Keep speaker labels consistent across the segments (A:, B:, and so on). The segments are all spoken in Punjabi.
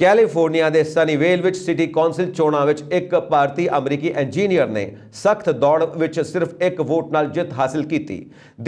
A: ਕੈਲੀਫੋਰਨੀਆ ਦੇ ਸਨੀਵੇਲ ਵਿੱਚ ਸਿਟੀ ਕੌਂਸਲ ਚੋਣਾਂ ਵਿੱਚ ਇੱਕ ਭਾਰਤੀ ਅਮਰੀਕੀ ਇੰਜੀਨੀਅਰ ਨੇ ਸਖਤ ਦੌੜ ਵਿੱਚ ਸਿਰਫ ਇੱਕ ਵੋਟ ਨਾਲ ਜਿੱਤ ਹਾਸਲ ਕੀਤੀ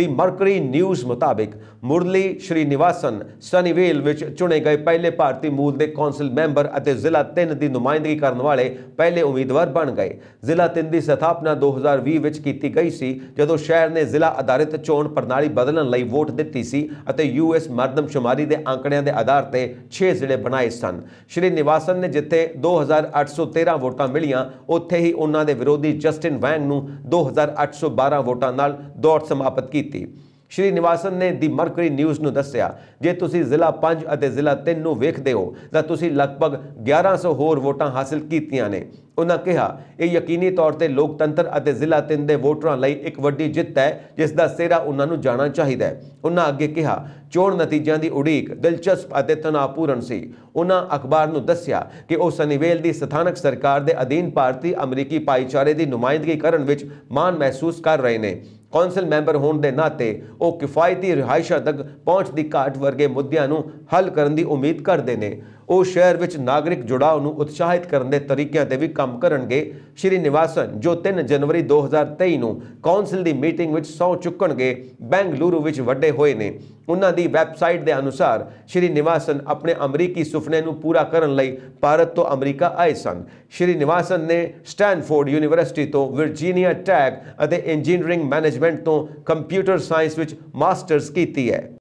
A: ਦੀ ਮਰਕਰੀ ਨਿਊਜ਼ ਮੁਤਾਬਕ ਮੁਰਲੀ ਸ਼੍ਰੀਨਿਵਾਸਨ ਸਨੀਵੇਲ ਵਿੱਚ ਚੁਣੇ ਗਏ ਪਹਿਲੇ ਭਾਰਤੀ ਮੂਲ ਦੇ ਕੌਂਸਲ ਮੈਂਬਰ ਅਤੇ ਜ਼ਿਲ੍ਹਾ 3 ਦੀ ਨੁਮਾਇੰਦਗੀ ਕਰਨ ਵਾਲੇ ਪਹਿਲੇ ਉਮੀਦਵਾਰ ਬਣ ਗਏ ਜ਼ਿਲ੍ਹਾ 3 ਦੀ ਸਥਾਪਨਾ 2020 ਵਿੱਚ ਕੀਤੀ ਗਈ ਸੀ ਜਦੋਂ ਸ਼ਹਿਰ ਨੇ ਜ਼ਿਲ੍ਹਾ ਆਧਾਰਿਤ ਚੋਣ ਪ੍ਰਣਾਲੀ ਬਦਲਣ ਲਈ ਵੋਟ ਦਿੱਤੀ ਸੀ ਅਤੇ ਯੂਐਸ ਮਰਦਮਸ਼ੁਮਾਰੀ ਦੇ ਅੰਕੜਿਆਂ ਦੇ ਆਧਾਰ ਤੇ 6 ਜ਼ਿਲ੍ਹੇ ਬਣਾਏ ਸਨ ਸ਼੍ਰੀ ਨਿਵਾਸਨ ਨੇ ਜਿੱਥੇ 2813 ਵੋਟਾਂ ਮਿਲੀਆਂ ਉੱਥੇ ਹੀ ਉਹਨਾਂ ਦੇ ਵਿਰੋਧੀ ਜਸਟਿਨ ਵੈਂਗ ਨੂੰ 2812 ਵੋਟਾਂ ਨਾਲ ਦੌੜ ਸਮਾਪਤ ਕੀਤੀ ਸ਼੍ਰੀ ਨਿਵਾਸਨ ਨੇ ਦੀ ਮਰਕਰੀ ਨਿਊਜ਼ ਨੂੰ ਦੱਸਿਆ ਜੇ ਤੁਸੀਂ ਜ਼ਿਲ੍ਹਾ 5 ਅਤੇ ਜ਼ਿਲ੍ਹਾ 3 ਨੂੰ ਵੇਖਦੇ ਹੋ ਤਾਂ ਤੁਸੀਂ ਲਗਭਗ 1100 ਹੋਰ ਵੋਟਾਂ ਹਾਸਲ ਕੀਤੀਆਂ ਨੇ ਉਹਨਾਂ ਕਿਹਾ ਇਹ ਯਕੀਨੀ ਤੌਰ ਤੇ ਲੋਕਤੰਤਰ ਅਤੇ ਜ਼ਿਲ੍ਹਾ 3 ਦੇ ਵੋਟਰਾਂ ਲਈ ਇੱਕ ਵੱਡੀ ਜਿੱਤ ਹੈ ਜਿਸ ਦਾ ਸਿਹਰਾ ਉਹਨਾਂ ਨੂੰ ਜਾਣਾ ਚਾਹੀਦਾ ਹੈ ਉਹਨਾਂ ਅੱਗੇ ਕਿਹਾ ਚੋਣ ਨਤੀਜਿਆਂ ਦੀ ਉਡੀਕ ਦਿਲਚਸਪ ਅਤੇ ਤਣਾਪੂਰਨ ਸੀ ਉਹਨਾਂ ਅਖਬਾਰ ਨੂੰ ਦੱਸਿਆ ਕਿ ਉਹ ਸਨੀਵੇਲ ਦੀ ਸਥਾਨਕ ਸਰਕਾਰ ਦੇ ਅਧੀਨ ਭਾਰਤੀ ਅਮਰੀਕੀ ਪਾਈਚਾਰੇ ਦੀ ਨੁਮਾਇੰਦਗੀ ਕਰਨ ਵਿੱਚ ਮਾਣ ਮਹਿਸੂਸ ਕਰ ਰਹੇ ਨੇ ਕੌਂਸਲ ਮੈਂਬਰ ਹੋਣ ਦੇ ਨਾਤੇ ਉਹ ਕਿਫਾਇਤੀ ਰਿਹਾਇਸ਼ਾਂ ਤੱਕ ਪਹੁੰਚ ਦੀ ਘਾਟ ਵਰਗੇ ਮੁੱਦਿਆਂ ਨੂੰ ਹੱਲ ਕਰਨ ਦੀ ਉਮੀਦ ਕਰਦੇ ਨੇ ਉਹ ਸ਼ਹਿਰ ਵਿੱਚ ਨਾਗਰਿਕ ਜੁੜਾਅ ਨੂੰ ਉਤਸ਼ਾਹਿਤ ਕਰਨ ਦੇ ਤਰੀਕਿਆਂ ਤੇ ਵੀ ਕੰਮ ਕਰਨਗੇ ਸ਼੍ਰੀ ਨਿਵਾਸਨ ਜੋ 3 ਜਨਵਰੀ 2023 ਨੂੰ ਕੌਂਸਲ ਦੀ ਮੀਟਿੰਗ ਵਿੱਚ ਸੌ ਚੁੱਕਣਗੇ ਬੈਂਗਲੁਰੂ ਵਿੱਚ ਵੱਡੇ ਹੋਏ ਨੇ ਉਹਨਾਂ ਦੀ ਵੈਬਸਾਈਟ ਦੇ ਅਨੁਸਾਰ ਸ਼੍ਰੀ ਨਿਵਾਸਨ ਆਪਣੇ ਅਮਰੀਕੀ ਸੁਪਨੇ ਨੂੰ ਪੂਰਾ ਕਰਨ ਲਈ ਭਾਰਤ ਤੋਂ ਅਮਰੀਕਾ ਆਏ ਸਨ ਸ਼੍ਰੀ ਨਿਵਾਸਨ ਨੇ ਸਟੈਨਫੋਰਡ ਯੂਨੀਵਰਸਿਟੀ ਤੋਂ ਵਰਜੀਨੀਆ ਟੈਕ ਅਤੇ ਇੰਜੀਨੀਅਰਿੰਗ ਮੈਨੇਜਮੈਂਟ ਤੋਂ ਕੰਪਿਊਟਰ ਸਾਇੰਸ ਵਿੱਚ ਮਾਸਟਰਸ ਕੀਤੀ ਹੈ